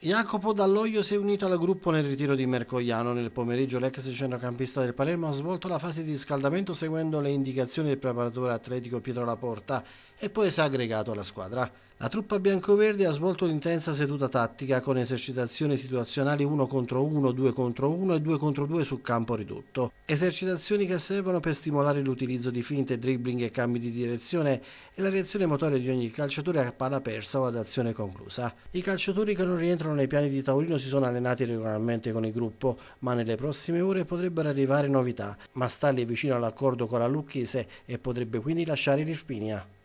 Jacopo Dall'Oglio si è unito al gruppo nel ritiro di Mercogliano. Nel pomeriggio l'ex centrocampista del Palermo ha svolto la fase di riscaldamento seguendo le indicazioni del preparatore atletico Pietro Laporta e poi si è aggregato alla squadra. La truppa biancoverde ha svolto un'intensa seduta tattica con esercitazioni situazionali 1 contro 1, 2 contro 1 e 2 contro 2 su campo ridotto. Esercitazioni che servono per stimolare l'utilizzo di finte, dribbling e cambi di direzione e la reazione motoria di ogni calciatore a palla persa o ad azione conclusa. I calciatori che non rientrano rientrano nei piani di Taurino si sono allenati regolarmente con il gruppo, ma nelle prossime ore potrebbero arrivare novità. Mastalli è vicino all'accordo con la Lucchese e potrebbe quindi lasciare l'Irpinia.